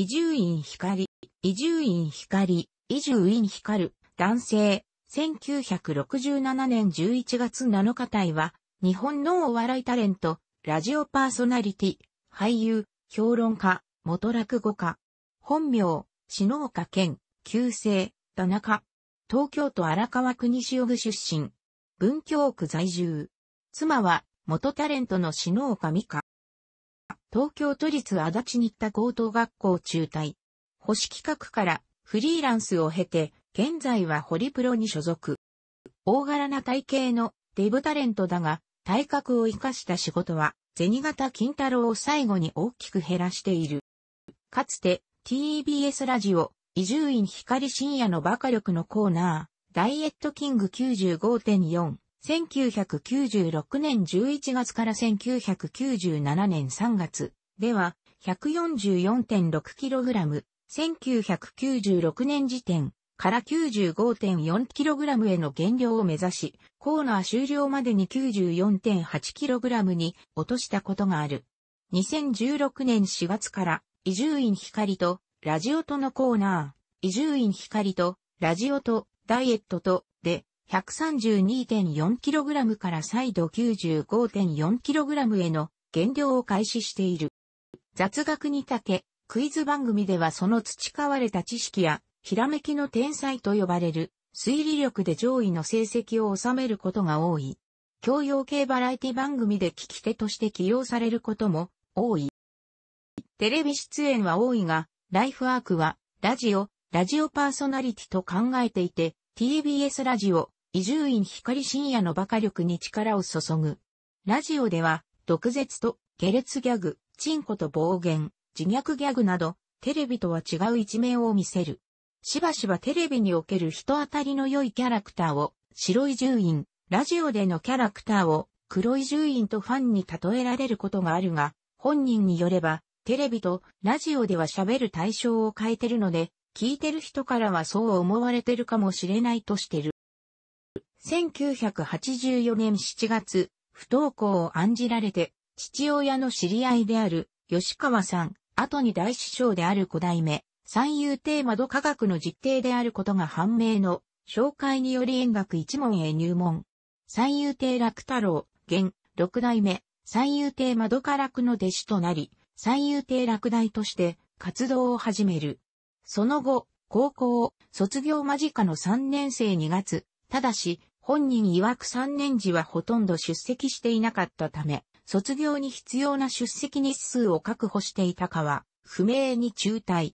伊集院光、伊集院光、伊集院光、男性、1967年11月7日体は、日本のお笑いタレント、ラジオパーソナリティ、俳優、評論家、元落語家、本名、篠岡健、旧姓、田中、東京都荒川区西尾出身、文京区在住。妻は、元タレントの篠岡美香。東京都立足立新田高等学校中退。保守企画からフリーランスを経て、現在はホリプロに所属。大柄な体型のデブタレントだが、体格を活かした仕事は、銭形金太郎を最後に大きく減らしている。かつて、TBS ラジオ、伊集院光深夜のバカ力のコーナー、ダイエットキング95.4 1996年11月から1997年3月では 144.6kg、1996年時点から 95.4kg への減量を目指し、コーナー終了までに 94.8kg に落としたことがある。2016年4月から伊集院光とラジオとのコーナー、伊集院光とラジオとダイエットと 132.4kg から再度 95.4kg への減量を開始している。雑学にたけ、クイズ番組ではその培われた知識や、ひらめきの天才と呼ばれる、推理力で上位の成績を収めることが多い。教養系バラエティ番組で聞き手として起用されることも多い。テレビ出演は多いが、ライフワークは、ラジオ、ラジオパーソナリティと考えていて、TBS ラジオ、伊集院光深夜の馬鹿力に力を注ぐ。ラジオでは、毒舌と、下劣ギャグ、チンコと暴言、自虐ギャグなど、テレビとは違う一面を見せる。しばしばテレビにおける人当たりの良いキャラクターを、白い獣院、ラジオでのキャラクターを、黒い獣院とファンに例えられることがあるが、本人によれば、テレビとラジオでは喋る対象を変えてるので、聞いてる人からはそう思われてるかもしれないとしてる。1984年7月、不登校を案じられて、父親の知り合いである、吉川さん、後に大師匠である五代目、三遊亭窓科学の実定であることが判明の、紹介により円学一門へ入門。三遊亭楽太郎、現、六代目、三遊亭窓科楽の弟子となり、三遊亭楽大として活動を始める。その後、高校卒業間近の3年生2月、ただし、本人曰く3年時はほとんど出席していなかったため、卒業に必要な出席日数を確保していたかは、不明に中退。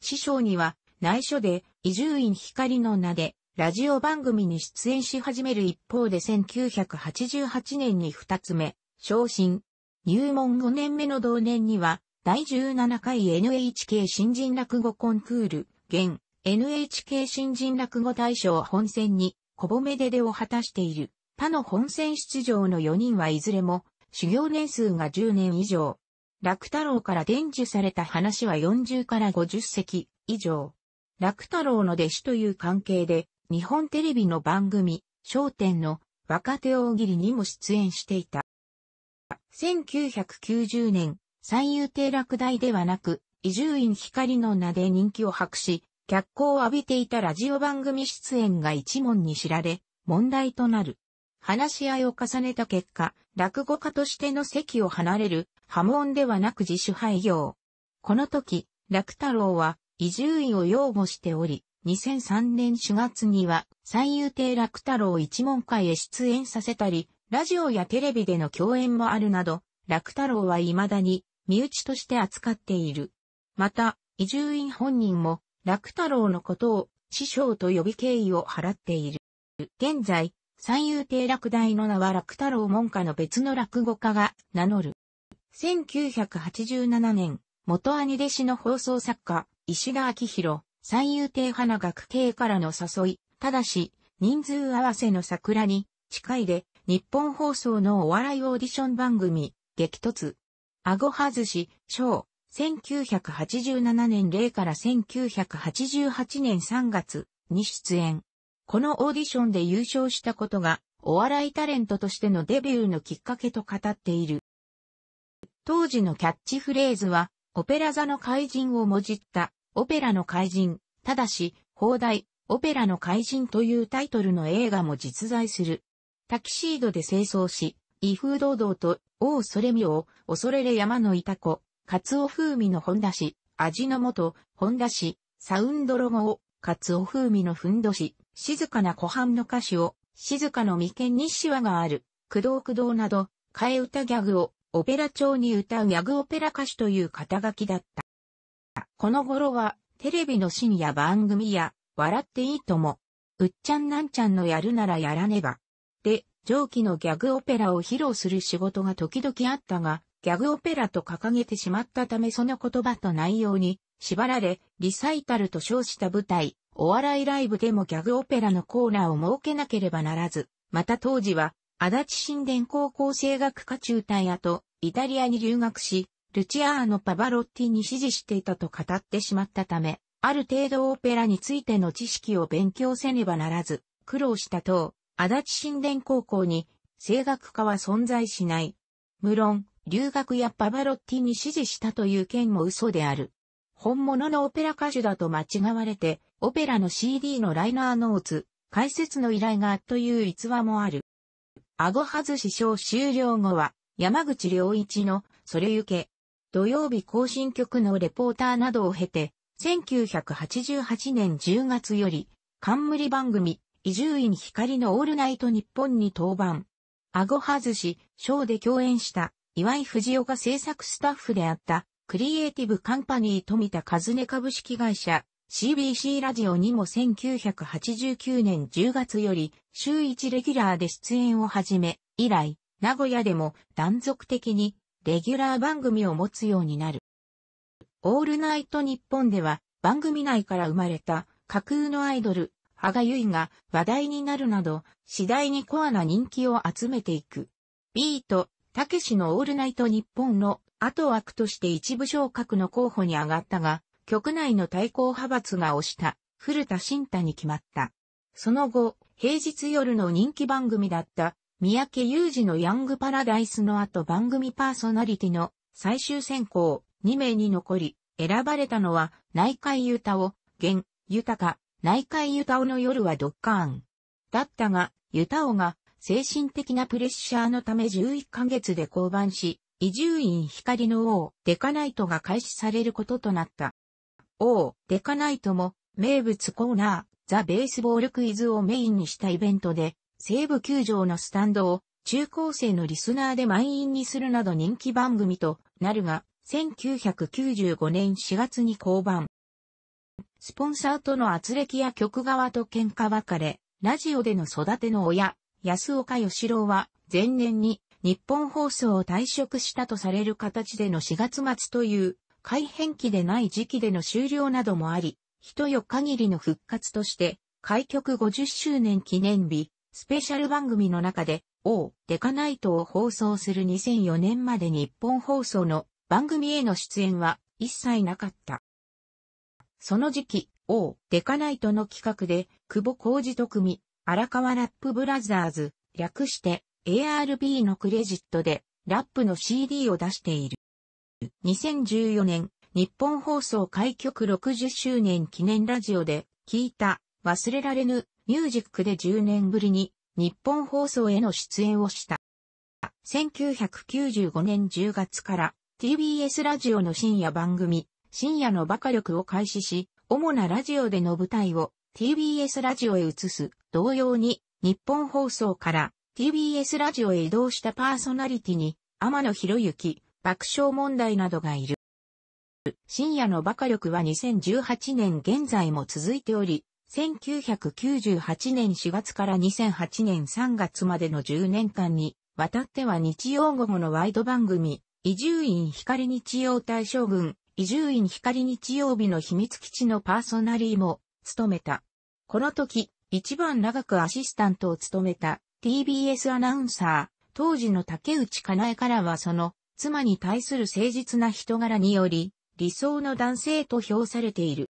師匠には、内緒で、伊集院光の名で、ラジオ番組に出演し始める一方で1988年に二つ目、昇進。入門5年目の同年には、第17回 NHK 新人落語コンクール、現 NHK 新人落語大賞本選にこぼめでを果たしている。他の本戦出場の4人はいずれも、修行年数が10年以上。楽太郎から伝授された話は40から50席以上。楽太郎の弟子という関係で、日本テレビの番組、焦点の若手大喜利にも出演していた。1990年、三遊亭落大ではなく、伊集院光の名で人気を博し、脚光を浴びていたラジオ番組出演が一問に知られ、問題となる。話し合いを重ねた結果、落語家としての席を離れる、波紋ではなく自主廃業。この時、楽太郎は移住院を擁護しており、2003年4月には最優亭楽太郎一問会へ出演させたり、ラジオやテレビでの共演もあるなど、楽太郎は未だに身内として扱っている。また、移住院本人も楽太郎のことを師匠と呼び敬意を払っている。現在、三遊亭楽大の名は楽太郎門下の別の落語家が名乗る。1987年、元兄弟子の放送作家、石田明宏、三遊亭花学系からの誘い、ただし、人数合わせの桜に、近いで、日本放送のお笑いオーディション番組、激突。顎外し、ショー、1987年0から1988年3月に出演。このオーディションで優勝したことが、お笑いタレントとしてのデビューのきっかけと語っている。当時のキャッチフレーズは、オペラ座の怪人をもじった、オペラの怪人、ただし、放題、オペラの怪人というタイトルの映画も実在する。タキシードで清掃し、威風堂々と、王それみを、恐れれ山のいた子、カツオ風味の本出し、味の素、本出し、サウンドロゴを、カツオ風味のふんどし、静かな湖畔の歌詞を、静かの眉間にシワがある、駆動駆動など、替え歌ギャグを、オペラ調に歌うギャグオペラ歌手という肩書きだった。この頃は、テレビの深夜番組や、笑っていいとも、うっちゃんなんちゃんのやるならやらねば。で、上記のギャグオペラを披露する仕事が時々あったが、ギャグオペラと掲げてしまったためその言葉と内容に縛られ、リサイタルと称した舞台、お笑いライブでもギャグオペラのコーナーを設けなければならず、また当時は、足立新田高校声楽科中退後、イタリアに留学し、ルチアーノ・パバロッティに支持していたと語ってしまったため、ある程度オペラについての知識を勉強せねばならず、苦労したと、足立新田高校に、声楽科は存在しない。無論、留学やパバロッティに指示したという件も嘘である。本物のオペラ歌手だと間違われて、オペラの CD のライナーノーツ、解説の依頼がという逸話もある。顎外し賞終了後は、山口良一の、それゆけ、土曜日更新局のレポーターなどを経て、1988年10月より、冠番組、伊集院光のオールナイト日本に登板。顎外し、ショーで共演した岩井藤岡制作スタッフであった、クリエイティブカンパニー富田和音株式会社、CBC ラジオにも1989年10月より週1レギュラーで出演を始め、以来、名古屋でも断続的にレギュラー番組を持つようになる。オールナイト日本では番組内から生まれた架空のアイドル、羽賀ユ衣が話題になるなど、次第にコアな人気を集めていく。ビート、たけしのオールナイト日本の後枠として一部昇格の候補に上がったが、局内の対抗派閥が押した古田新太に決まった。その後、平日夜の人気番組だった三宅裕二のヤングパラダイスの後番組パーソナリティの最終選考2名に残り、選ばれたのは内海ゆたお、現、豊か、内海ゆたおの夜はドッカーン。だったが、ゆたおが精神的なプレッシャーのため11ヶ月で降板し、移住院光の王、デカナイトが開始されることとなった。王、デカナイトも、名物コーナー、ザ・ベースボールクイズをメインにしたイベントで、西部球場のスタンドを中高生のリスナーで満員にするなど人気番組となるが、1995年4月に降板。スポンサーとの圧力や曲側と喧嘩別れ、ラジオでの育ての親、安岡義郎は前年に日本放送を退職したとされる形での4月末という改変期でない時期での終了などもあり、一夜限りの復活として開局50周年記念日スペシャル番組の中で O デカナイトを放送する2004年まで日本放送の番組への出演は一切なかった。その時期、O デカナイトの企画で、久保浩二と組、荒川ラップブラザーズ、略して ARB のクレジットでラップの CD を出している。2014年、日本放送開局60周年記念ラジオで聞いた忘れられぬミュージックで10年ぶりに日本放送への出演をした。1995年10月から TBS ラジオの深夜番組深夜のバカ力を開始し、主なラジオでの舞台を TBS ラジオへ移す。同様に、日本放送から TBS ラジオへ移動したパーソナリティに、天野博之、爆笑問題などがいる。深夜のバカ力は2018年現在も続いており、1998年4月から2008年3月までの10年間に、わたっては日曜午後のワイド番組、伊集院光日曜大将軍、伊集院光日曜日の秘密基地のパーソナリーも、務めた。この時、一番長くアシスタントを務めた TBS アナウンサー、当時の竹内かなえからはその妻に対する誠実な人柄により、理想の男性と評されている。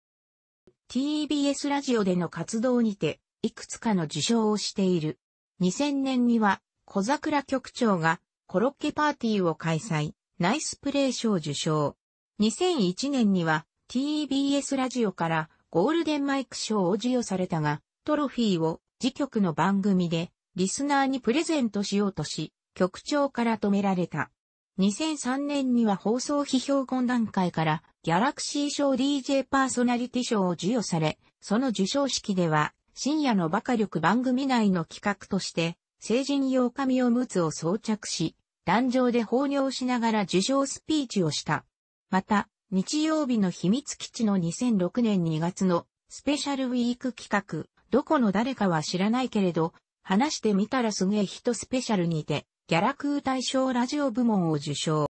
TBS ラジオでの活動にて、いくつかの受賞をしている。2000年には、小桜局長がコロッケパーティーを開催、ナイスプレー賞受賞。2001年には TBS ラジオからゴールデンマイク賞を授与されたが、トロフィーを次局の番組でリスナーにプレゼントしようとし、局長から止められた。2003年には放送批評懇談会からギャラクシー賞 DJ パーソナリティ賞を授与され、その授賞式では深夜のバカ力番組内の企画として成人用紙おむつを装着し、壇上で放尿しながら受賞スピーチをした。また、日曜日の秘密基地の2006年2月のスペシャルウィーク企画、どこの誰かは知らないけれど、話してみたらすげえ人スペシャルにて、ギャラクー大賞ラジオ部門を受賞。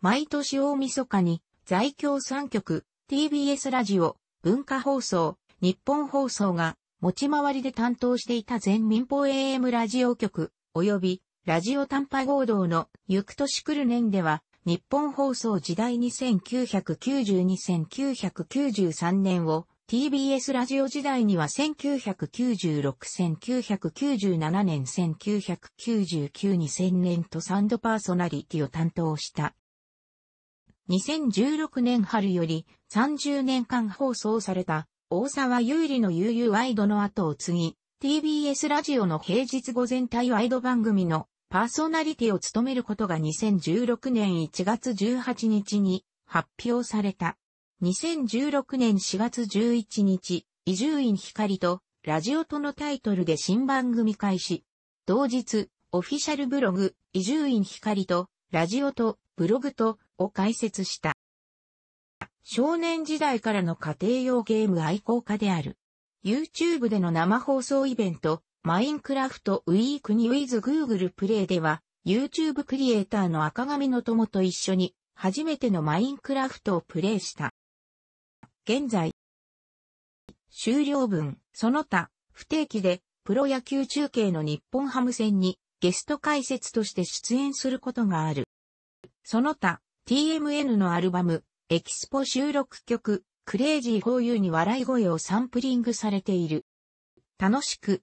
毎年大晦日に、在京3局、TBS ラジオ、文化放送、日本放送が、持ち回りで担当していた全民放 AM ラジオ局、及び、ラジオ短波合同の、ゆく年来る年では、日本放送時代2992-1993年を TBS ラジオ時代には1996-1997年1999-2000年とサンドパーソナリティを担当した。2016年春より30年間放送された大沢優里の悠々ワイドの後を継ぎ、TBS ラジオの平日午前帯ワイド番組のパーソナリティを務めることが2016年1月18日に発表された。2016年4月11日、伊集院光とラジオとのタイトルで新番組開始。同日、オフィシャルブログ、伊集院光とラジオとブログとを開設した。少年時代からの家庭用ゲーム愛好家である。YouTube での生放送イベント、マインクラフトウィークにュ i ズ h Google プレイでは、YouTube クリエイターの赤髪の友と一緒に、初めてのマインクラフトをプレイした。現在、終了文、その他、不定期で、プロ野球中継の日本ハム戦に、ゲスト解説として出演することがある。その他、TMN のアルバム、エキスポ収録曲、クレイジー for y に笑い声をサンプリングされている。楽しく、